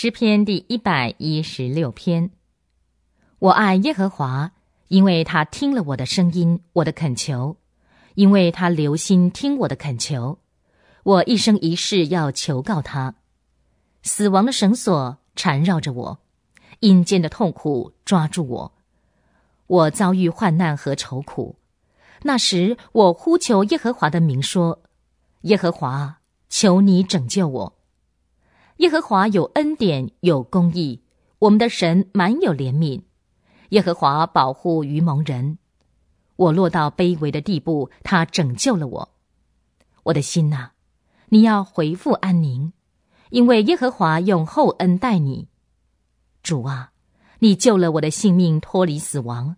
诗篇第一百一十六篇，我爱耶和华，因为他听了我的声音，我的恳求，因为他留心听我的恳求。我一生一世要求告他。死亡的绳索缠绕着我，阴间的痛苦抓住我，我遭遇患难和愁苦。那时我呼求耶和华的名说：“耶和华，求你拯救我。”耶和华有恩典，有公义，我们的神满有怜悯。耶和华保护愚蒙人，我落到卑微的地步，他拯救了我。我的心呐，你要回复安宁，因为耶和华用厚恩待你。主啊，你救了我的性命，脱离死亡；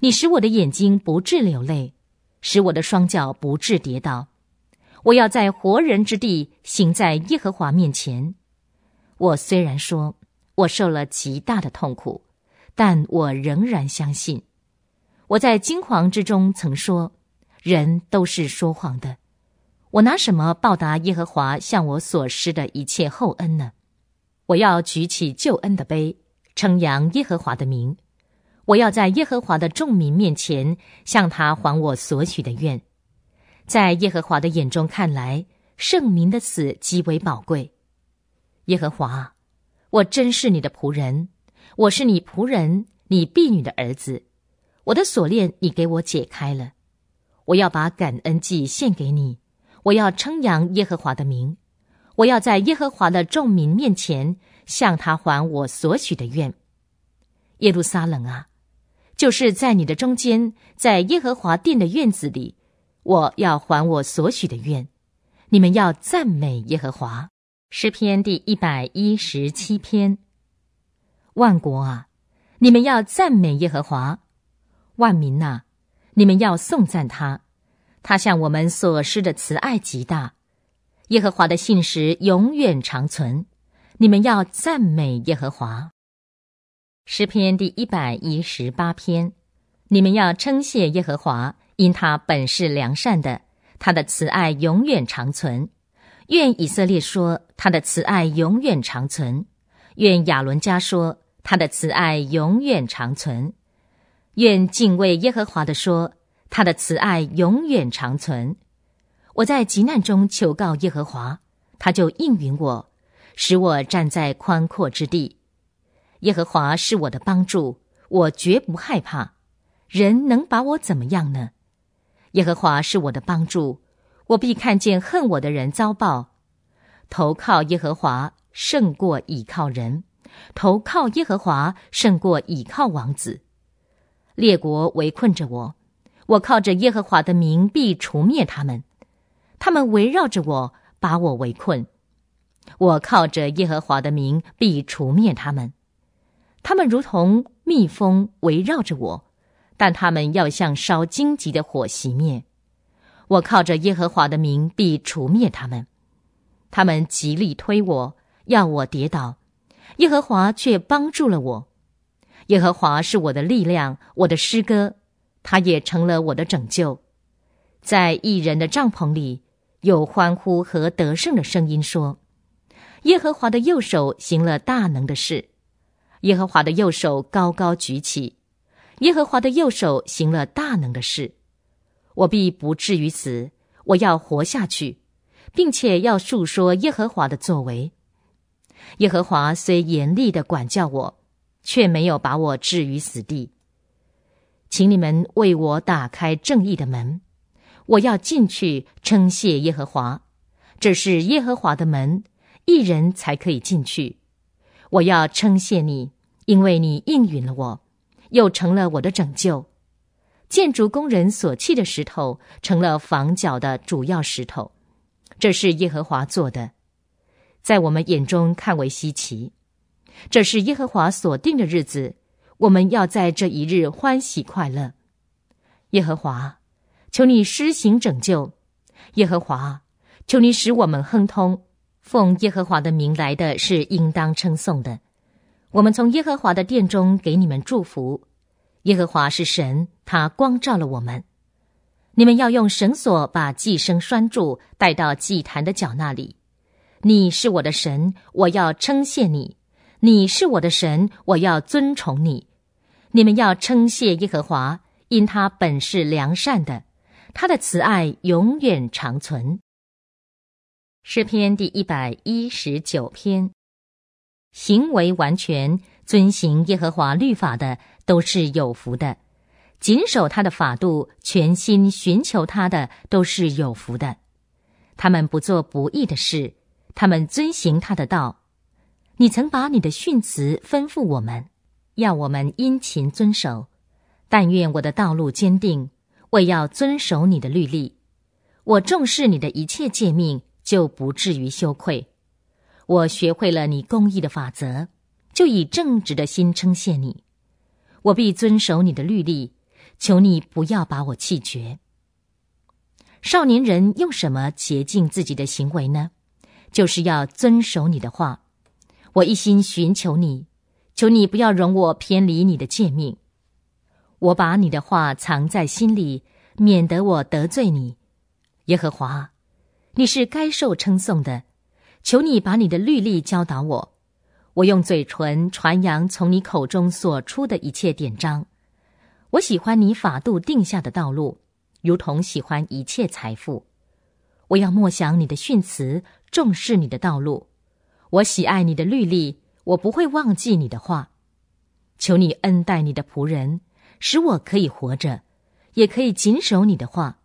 你使我的眼睛不致流泪，使我的双脚不致跌倒。我要在活人之地，行在耶和华面前。我虽然说，我受了极大的痛苦，但我仍然相信。我在惊惶之中曾说：“人都是说谎的。”我拿什么报答耶和华向我所施的一切厚恩呢？我要举起救恩的杯，称扬耶和华的名。我要在耶和华的众民面前向他还我所许的愿。在耶和华的眼中看来，圣民的死极为宝贵。耶和华，我真是你的仆人，我是你仆人、你婢女的儿子。我的锁链你给我解开了，我要把感恩祭献给你，我要称扬耶和华的名，我要在耶和华的众民面前向他还我所许的愿。耶路撒冷啊，就是在你的中间，在耶和华殿的院子里，我要还我所许的愿。你们要赞美耶和华。诗篇第一百一十七篇，万国啊，你们要赞美耶和华；万民呐，你们要颂赞他。他向我们所施的慈爱极大，耶和华的信实永远长存。你们要赞美耶和华。诗篇第一百一十八篇，你们要称谢耶和华，因他本是良善的，他的慈爱永远长存。愿以色列说。他的慈爱永远长存，愿亚伦家说他的慈爱永远长存，愿敬畏耶和华的说他的慈爱永远长存。我在急难中求告耶和华，他就应允我，使我站在宽阔之地。耶和华是我的帮助，我绝不害怕。人能把我怎么样呢？耶和华是我的帮助，我必看见恨我的人遭报。投靠耶和华胜过倚靠人，投靠耶和华胜过倚靠王子。列国围困着我，我靠着耶和华的名必除灭他们。他们围绕着我，把我围困。我靠着耶和华的名必除灭他们。他们如同蜜蜂围绕着我，但他们要像烧荆棘的火熄灭。我靠着耶和华的名必除灭他们。他们极力推我，要我跌倒；耶和华却帮助了我。耶和华是我的力量，我的诗歌，他也成了我的拯救。在异人的帐篷里，有欢呼和得胜的声音说：“耶和华的右手行了大能的事，耶和华的右手高高举起，耶和华的右手行了大能的事。我必不至于死，我要活下去。”并且要述说耶和华的作为，耶和华虽严厉地管教我，却没有把我置于死地。请你们为我打开正义的门，我要进去称谢耶和华。这是耶和华的门，一人才可以进去。我要称谢你，因为你应允了我，又成了我的拯救。建筑工人所弃的石头，成了房角的主要石头。这是耶和华做的，在我们眼中看为稀奇。这是耶和华所定的日子，我们要在这一日欢喜快乐。耶和华，求你施行拯救；耶和华，求你使我们亨通。奉耶和华的名来的，是应当称颂的。我们从耶和华的殿中给你们祝福。耶和华是神，他光照了我们。你们要用绳索把寄生拴住，带到祭坛的角那里。你是我的神，我要称谢你；你是我的神，我要尊崇你。你们要称谢耶和华，因他本是良善的，他的慈爱永远长存。诗篇第一百一十九篇：行为完全、遵行耶和华律法的，都是有福的。谨守他的法度，全心寻求他的都是有福的。他们不做不义的事，他们遵行他的道。你曾把你的训词吩咐我们，要我们殷勤遵守。但愿我的道路坚定，我要遵守你的律例。我重视你的一切诫命，就不至于羞愧。我学会了你公义的法则，就以正直的心称谢你。我必遵守你的律例。求你不要把我弃绝。少年人用什么洁净自己的行为呢？就是要遵守你的话。我一心寻求你，求你不要容我偏离你的诫命。我把你的话藏在心里，免得我得罪你。耶和华，你是该受称颂的。求你把你的律例教导我，我用嘴唇传扬从你口中所出的一切典章。我喜欢你法度定下的道路，如同喜欢一切财富。我要默想你的训词，重视你的道路。我喜爱你的律例，我不会忘记你的话。求你恩待你的仆人，使我可以活着，也可以谨守你的话。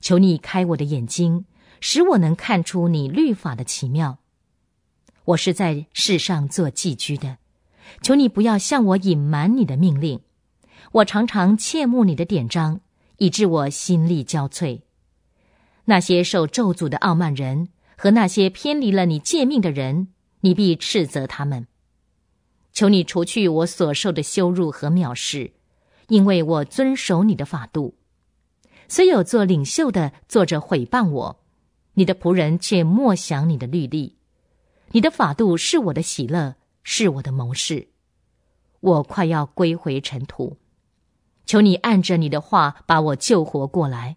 求你开我的眼睛，使我能看出你律法的奇妙。我是在世上做寄居的，求你不要向我隐瞒你的命令。我常常切慕你的典章，以致我心力交瘁。那些受咒诅的傲慢人和那些偏离了你诫命的人，你必斥责他们。求你除去我所受的羞辱和藐视，因为我遵守你的法度。虽有做领袖的坐着毁谤我，你的仆人却默想你的律例。你的法度是我的喜乐，是我的谋士。我快要归回尘土。求你按着你的话把我救活过来，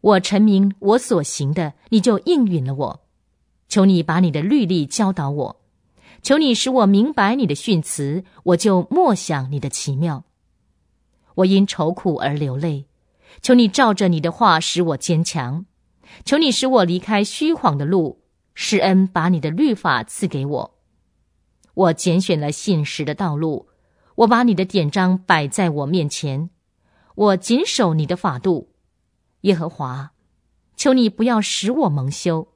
我陈明我所行的，你就应允了我。求你把你的律例教导我，求你使我明白你的训词，我就默想你的奇妙。我因愁苦而流泪，求你照着你的话使我坚强，求你使我离开虚晃的路。施恩把你的律法赐给我，我拣选了信实的道路。我把你的典章摆在我面前，我谨守你的法度，耶和华，求你不要使我蒙羞，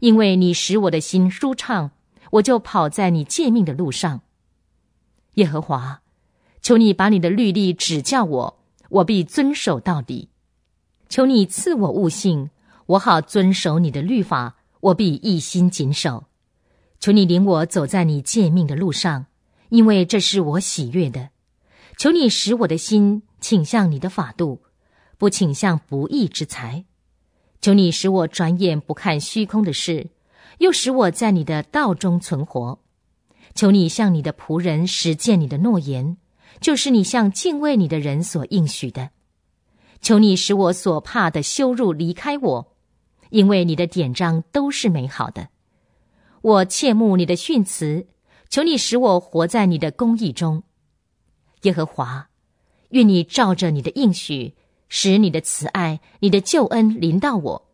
因为你使我的心舒畅，我就跑在你诫命的路上。耶和华，求你把你的律例指教我，我必遵守到底。求你赐我悟性，我好遵守你的律法，我必一心谨守。求你领我走在你诫命的路上。因为这是我喜悦的，求你使我的心倾向你的法度，不倾向不义之财。求你使我转眼不看虚空的事，又使我在你的道中存活。求你向你的仆人实践你的诺言，就是你向敬畏你的人所应许的。求你使我所怕的羞辱离开我，因为你的典章都是美好的。我切慕你的训词，求你使我活在你的公义中，耶和华。愿你照着你的应许，使你的慈爱、你的救恩临到我，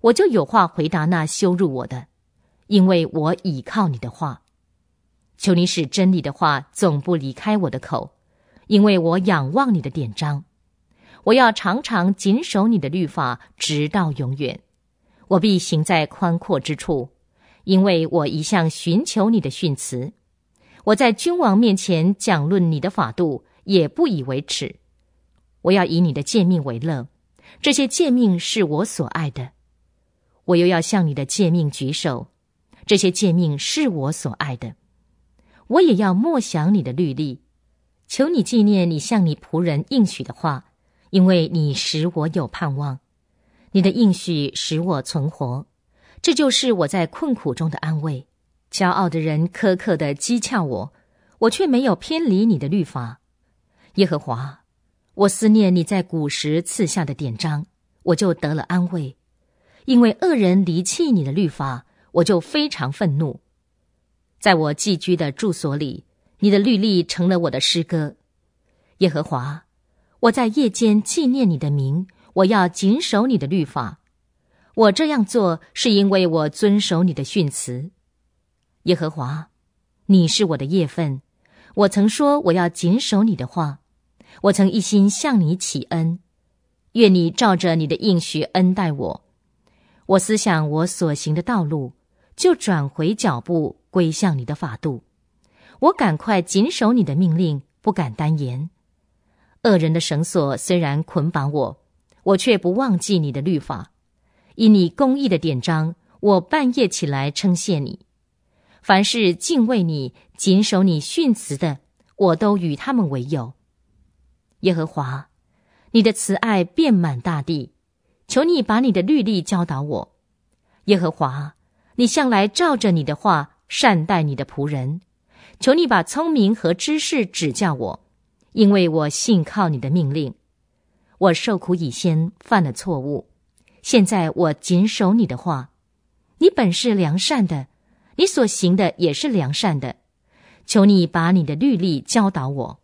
我就有话回答那羞辱我的，因为我倚靠你的话。求你使真理的话总不离开我的口，因为我仰望你的典章。我要常常谨守你的律法，直到永远。我必行在宽阔之处。因为我一向寻求你的训词。我在君王面前讲论你的法度，也不以为耻。我要以你的诫命为乐，这些诫命是我所爱的。我又要向你的诫命举手，这些诫命是我所爱的。我也要默想你的律例，求你纪念你向你仆人应许的话，因为你使我有盼望，你的应许使我存活。这就是我在困苦中的安慰。骄傲的人苛刻的讥诮我，我却没有偏离你的律法。耶和华，我思念你在古时赐下的典章，我就得了安慰。因为恶人离弃你的律法，我就非常愤怒。在我寄居的住所里，你的律例成了我的诗歌。耶和华，我在夜间纪念你的名，我要谨守你的律法。我这样做是因为我遵守你的训词，耶和华，你是我的业份。我曾说我要谨守你的话，我曾一心向你祈恩，愿你照着你的应许恩待我。我思想我所行的道路，就转回脚步归向你的法度。我赶快谨守你的命令，不敢单言。恶人的绳索虽然捆绑我，我却不忘记你的律法。以你公义的典章，我半夜起来称谢你；凡是敬畏你、谨守你训词的，我都与他们为友。耶和华，你的慈爱遍满大地，求你把你的律例教导我。耶和华，你向来照着你的话善待你的仆人，求你把聪明和知识指教我，因为我信靠你的命令。我受苦以先犯了错误。现在我谨守你的话，你本是良善的，你所行的也是良善的。求你把你的律例教导我。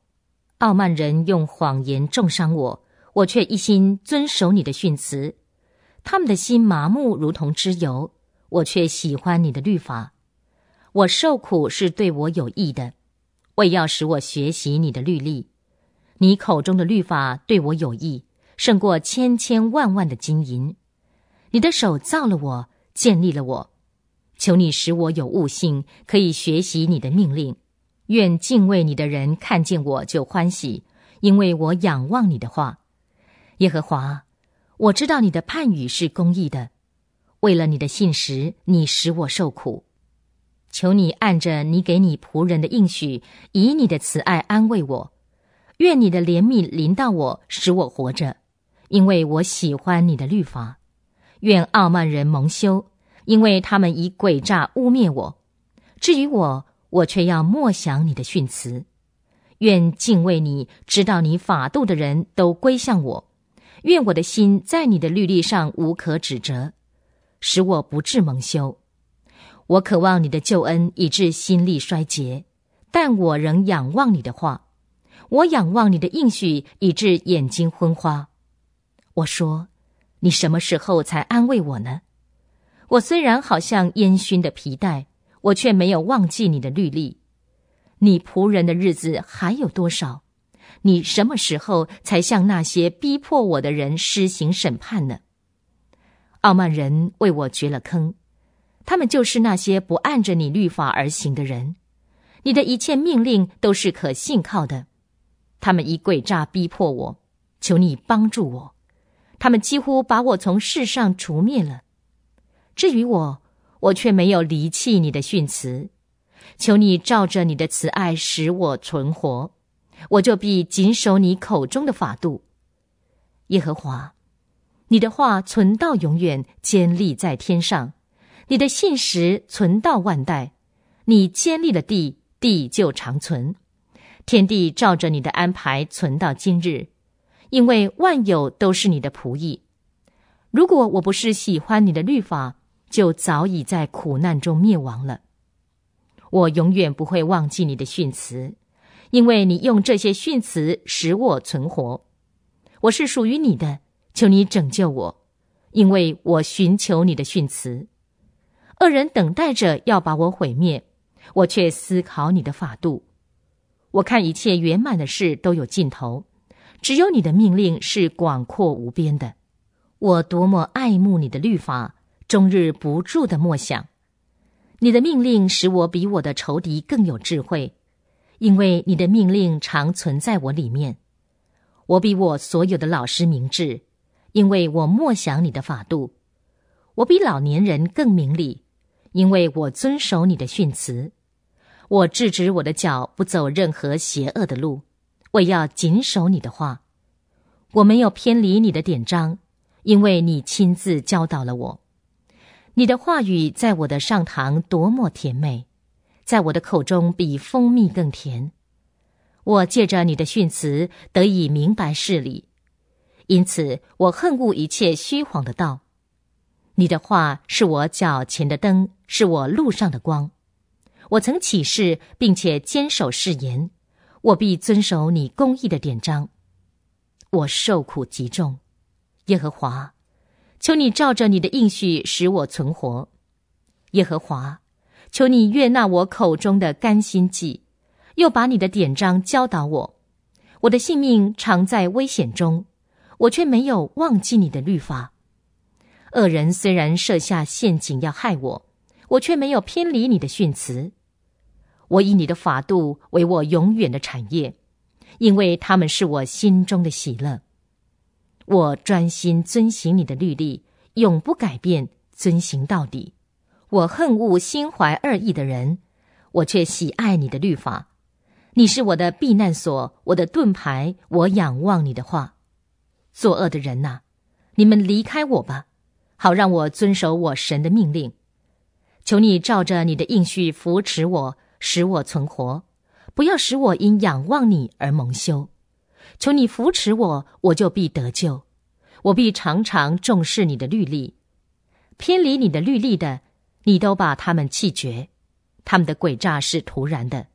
傲慢人用谎言重伤我，我却一心遵守你的训词。他们的心麻木如同脂油，我却喜欢你的律法。我受苦是对我有益的，我也要使我学习你的律例。你口中的律法对我有益，胜过千千万万的金银。你的手造了我，建立了我。求你使我有悟性，可以学习你的命令。愿敬畏你的人看见我就欢喜，因为我仰望你的话。耶和华，我知道你的判语是公义的。为了你的信实，你使我受苦。求你按着你给你仆人的应许，以你的慈爱安慰我。愿你的怜悯临到我，使我活着，因为我喜欢你的律法。愿傲慢人蒙羞，因为他们以诡诈污蔑我。至于我，我却要默想你的训词。愿敬畏你知道你法度的人都归向我。愿我的心在你的律例上无可指责，使我不致蒙羞。我渴望你的救恩，以致心力衰竭；但我仍仰望你的话，我仰望你的应许，以致眼睛昏花。我说。你什么时候才安慰我呢？我虽然好像烟熏的皮带，我却没有忘记你的律例。你仆人的日子还有多少？你什么时候才向那些逼迫我的人施行审判呢？傲慢人为我掘了坑，他们就是那些不按着你律法而行的人。你的一切命令都是可信靠的。他们以诡诈逼迫我，求你帮助我。他们几乎把我从世上除灭了。至于我，我却没有离弃你的训词。求你照着你的慈爱使我存活，我就必谨守你口中的法度。耶和华，你的话存到永远，坚立在天上；你的信实存到万代，你坚立了地，地就长存。天地照着你的安排存到今日。因为万有都是你的仆役。如果我不是喜欢你的律法，就早已在苦难中灭亡了。我永远不会忘记你的训词，因为你用这些训词使我存活。我是属于你的，求你拯救我，因为我寻求你的训词。恶人等待着要把我毁灭，我却思考你的法度。我看一切圆满的事都有尽头。只有你的命令是广阔无边的，我多么爱慕你的律法，终日不住的默想。你的命令使我比我的仇敌更有智慧，因为你的命令常存在我里面。我比我所有的老师明智，因为我默想你的法度。我比老年人更明理，因为我遵守你的训词。我制止我的脚不走任何邪恶的路。我要谨守你的话，我没有偏离你的典章，因为你亲自教导了我。你的话语在我的上堂多么甜美，在我的口中比蜂蜜更甜。我借着你的训词得以明白事理，因此我恨恶一切虚谎的道。你的话是我脚前的灯，是我路上的光。我曾起誓，并且坚守誓言。我必遵守你公义的典章，我受苦极重。耶和华，求你照着你的应许使我存活。耶和华，求你悦纳我口中的甘心祭，又把你的典章教导我。我的性命常在危险中，我却没有忘记你的律法。恶人虽然设下陷阱要害我，我却没有偏离你的训词。我以你的法度为我永远的产业，因为他们是我心中的喜乐。我专心遵行你的律例，永不改变，遵行到底。我恨恶心怀二意的人，我却喜爱你的律法。你是我的避难所，我的盾牌。我仰望你的话。作恶的人呐，你们离开我吧，好让我遵守我神的命令。求你照着你的应许扶持我。使我存活，不要使我因仰望你而蒙羞。求你扶持我，我就必得救。我必常常重视你的律例，偏离你的律例的，你都把他们弃绝。他们的诡诈是徒然的。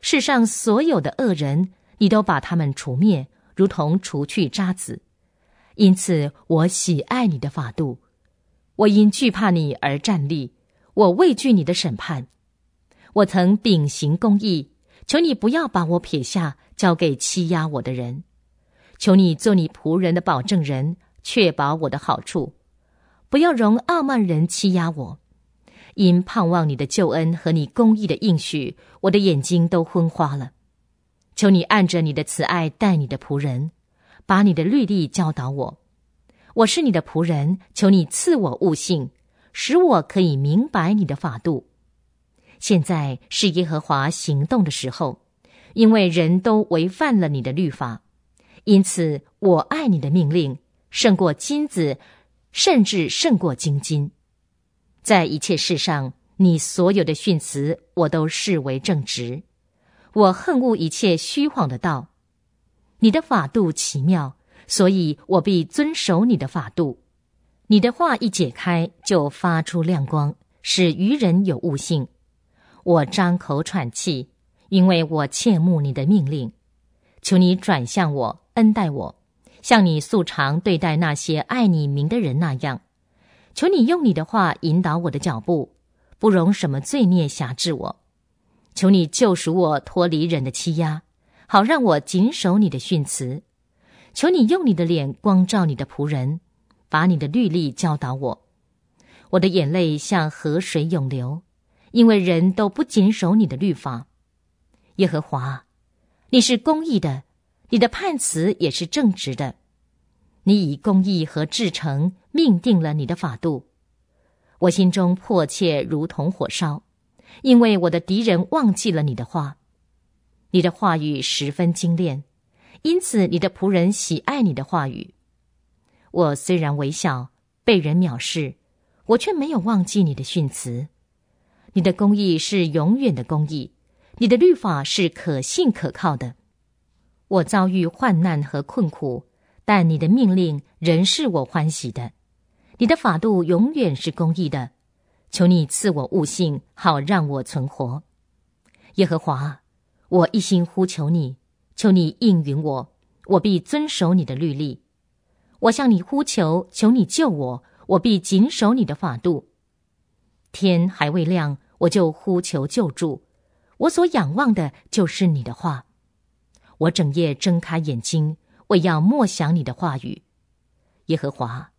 世上所有的恶人，你都把他们除灭，如同除去渣滓。因此，我喜爱你的法度，我因惧怕你而站立，我畏惧你的审判。我曾秉行公义，求你不要把我撇下，交给欺压我的人。求你做你仆人的保证人，确保我的好处，不要容傲慢人欺压我。因盼望你的救恩和你公义的应许，我的眼睛都昏花了。求你按着你的慈爱待你的仆人，把你的律例教导我。我是你的仆人，求你赐我悟性，使我可以明白你的法度。现在是耶和华行动的时候，因为人都违反了你的律法，因此我爱你的命令胜过金子，甚至胜过金金。在一切事上，你所有的训词我都视为正直，我恨恶一切虚谎的道。你的法度奇妙，所以我必遵守你的法度。你的话一解开，就发出亮光，使愚人有悟性。我张口喘气，因为我切慕你的命令。求你转向我，恩待我，像你素常对待那些爱你名的人那样。求你用你的话引导我的脚步，不容什么罪孽辖制我。求你救赎我，脱离人的欺压，好让我谨守你的训词。求你用你的脸光照你的仆人，把你的律例教导我。我的眼泪像河水涌流。因为人都不谨守你的律法，耶和华，你是公义的，你的判词也是正直的，你以公义和至诚命定了你的法度。我心中迫切如同火烧，因为我的敌人忘记了你的话。你的话语十分精炼，因此你的仆人喜爱你的话语。我虽然微小被人藐视，我却没有忘记你的训词。你的公义是永远的公义，你的律法是可信可靠的。我遭遇患难和困苦，但你的命令仍是我欢喜的。你的法度永远是公义的，求你赐我悟性，好让我存活。耶和华，我一心呼求你，求你应允我，我必遵守你的律例。我向你呼求，求你救我，我必谨守你的法度。天还未亮。我就呼求救助，我所仰望的就是你的话。我整夜睁开眼睛，我要默想你的话语。耶和华，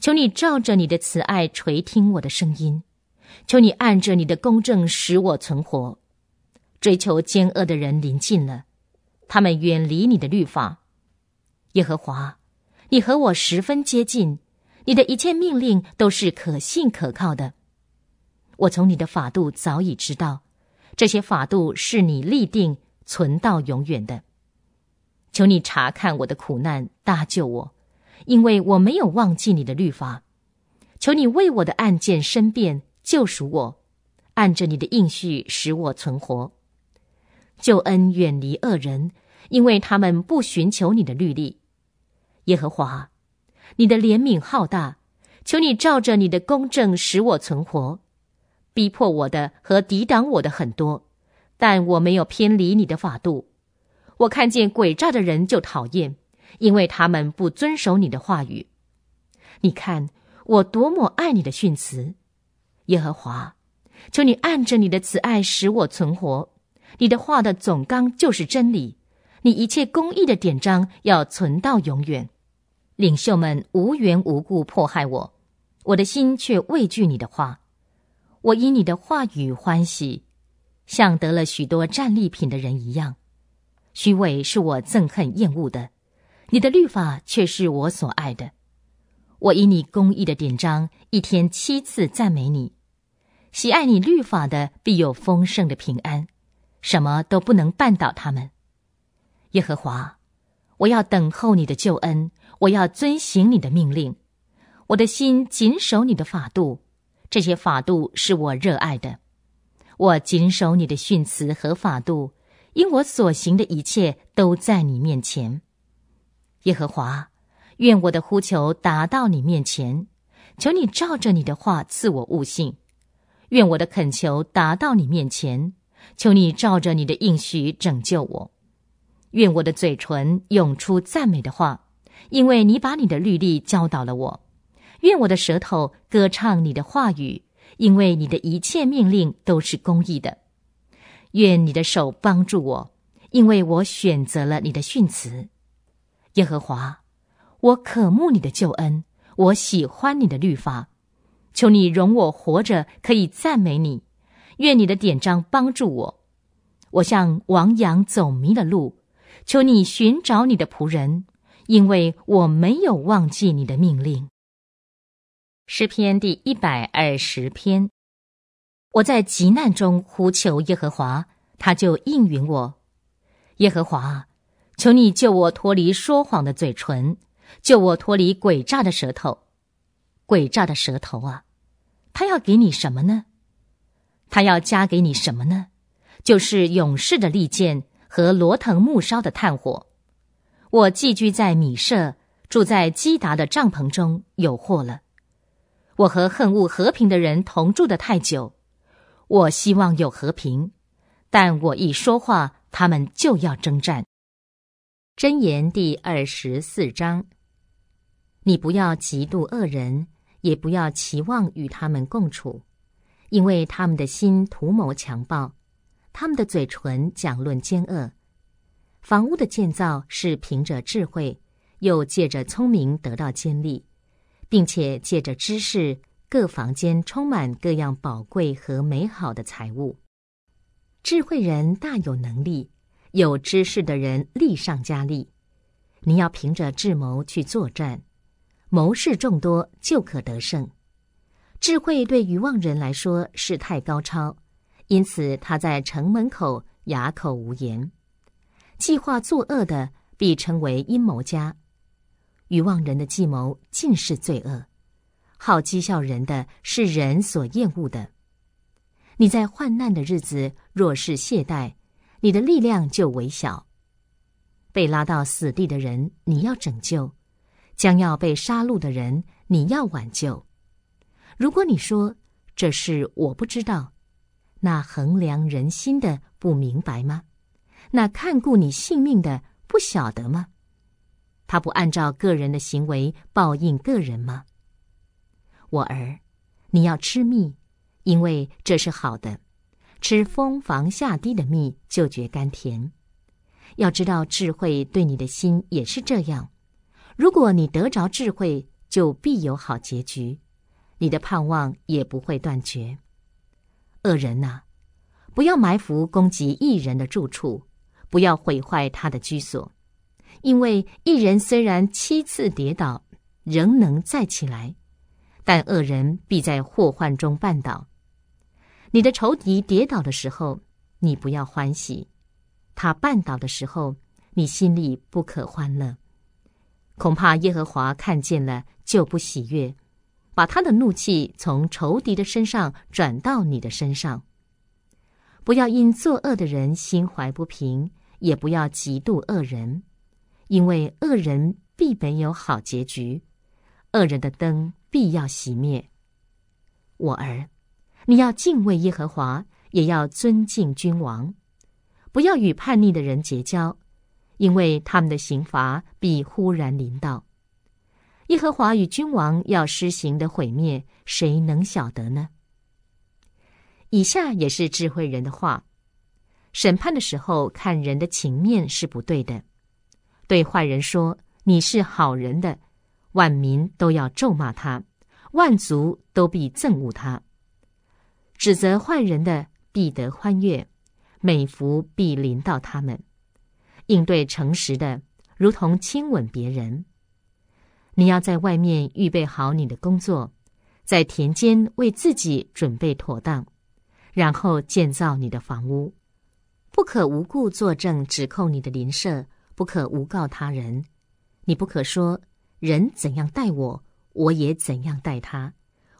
求你照着你的慈爱垂听我的声音，求你按着你的公正使我存活。追求奸恶的人临近了，他们远离你的律法。耶和华，你和我十分接近，你的一切命令都是可信可靠的。我从你的法度早已知道，这些法度是你立定存到永远的。求你查看我的苦难，搭救我，因为我没有忘记你的律法。求你为我的案件申辩，救赎我，按着你的应许使我存活。救恩远离恶人，因为他们不寻求你的律例。耶和华，你的怜悯浩大，求你照着你的公正使我存活。逼迫我的和抵挡我的很多，但我没有偏离你的法度。我看见诡诈的人就讨厌，因为他们不遵守你的话语。你看我多么爱你的训词，耶和华，求你按着你的慈爱使我存活。你的话的总纲就是真理，你一切公义的典章要存到永远。领袖们无缘无故迫害我，我的心却畏惧你的话。我因你的话语欢喜，像得了许多战利品的人一样。虚伪是我憎恨厌恶的，你的律法却是我所爱的。我以你公义的典章，一天七次赞美你。喜爱你律法的必有丰盛的平安，什么都不能绊倒他们。耶和华，我要等候你的救恩，我要遵行你的命令，我的心谨守你的法度。这些法度是我热爱的，我谨守你的训词和法度，因我所行的一切都在你面前。耶和华，愿我的呼求达到你面前，求你照着你的话赐我悟性；愿我的恳求达到你面前，求你照着你的应许拯救我；愿我的嘴唇涌出赞美的话，因为你把你的律例教导了我。愿我的舌头歌唱你的话语，因为你的一切命令都是公义的。愿你的手帮助我，因为我选择了你的训词。耶和华，我渴慕你的救恩，我喜欢你的律法。求你容我活着，可以赞美你。愿你的典章帮助我。我向王阳走迷了路，求你寻找你的仆人，因为我没有忘记你的命令。诗篇第一百二十篇，我在急难中呼求耶和华，他就应允我。耶和华，求你救我脱离说谎的嘴唇，救我脱离诡诈的舌头。诡诈的舌头啊，他要给你什么呢？他要加给你什么呢？就是勇士的利剑和罗藤木烧的炭火。我寄居在米舍，住在基达的帐篷中，有祸了。我和恨恶和平的人同住的太久，我希望有和平，但我一说话，他们就要征战。真言第二十四章：你不要嫉妒恶人，也不要期望与他们共处，因为他们的心图谋强暴，他们的嘴唇讲论奸恶。房屋的建造是凭着智慧，又借着聪明得到坚立。并且借着知识，各房间充满各样宝贵和美好的财物。智慧人大有能力，有知识的人力上加力。你要凭着智谋去作战，谋士众多就可得胜。智慧对于妄人来说是太高超，因此他在城门口哑口无言。计划作恶的必称为阴谋家。愚妄人的计谋尽是罪恶，好讥笑人的是人所厌恶的。你在患难的日子若是懈怠，你的力量就微小。被拉到死地的人，你要拯救；将要被杀戮的人，你要挽救。如果你说这事我不知道，那衡量人心的不明白吗？那看顾你性命的不晓得吗？他不按照个人的行为报应个人吗？我儿，你要吃蜜，因为这是好的。吃蜂房下滴的蜜，就觉甘甜。要知道，智慧对你的心也是这样。如果你得着智慧，就必有好结局，你的盼望也不会断绝。恶人呐，不要埋伏攻击一人的住处，不要毁坏他的居所。因为一人虽然七次跌倒，仍能再起来，但恶人必在祸患中绊倒。你的仇敌跌倒的时候，你不要欢喜；他绊倒的时候，你心里不可欢乐。恐怕耶和华看见了就不喜悦，把他的怒气从仇敌的身上转到你的身上。不要因作恶的人心怀不平，也不要嫉妒恶人。因为恶人必没有好结局，恶人的灯必要熄灭。我儿，你要敬畏耶和华，也要尊敬君王，不要与叛逆的人结交，因为他们的刑罚必忽然临到。耶和华与君王要施行的毁灭，谁能晓得呢？以下也是智慧人的话：审判的时候看人的情面是不对的。对坏人说你是好人的，万民都要咒骂他，万族都必憎恶他。指责坏人的必得欢悦，美福必临到他们。应对诚实的如同亲吻别人。你要在外面预备好你的工作，在田间为自己准备妥当，然后建造你的房屋。不可无故作证指控你的邻舍。不可诬告他人，你不可说人怎样待我，我也怎样待他。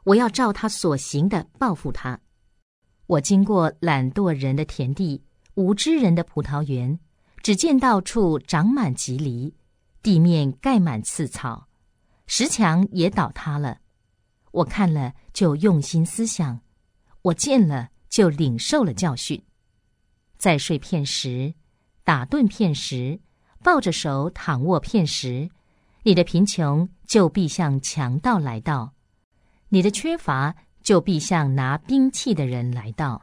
我要照他所行的报复他。我经过懒惰人的田地，无知人的葡萄园，只见到处长满蒺藜，地面盖满刺草，石墙也倒塌了。我看了就用心思想，我见了就领受了教训。在睡片时，打盹片时。抱着手躺卧片时，你的贫穷就必向强盗来到；你的缺乏就必向拿兵器的人来到。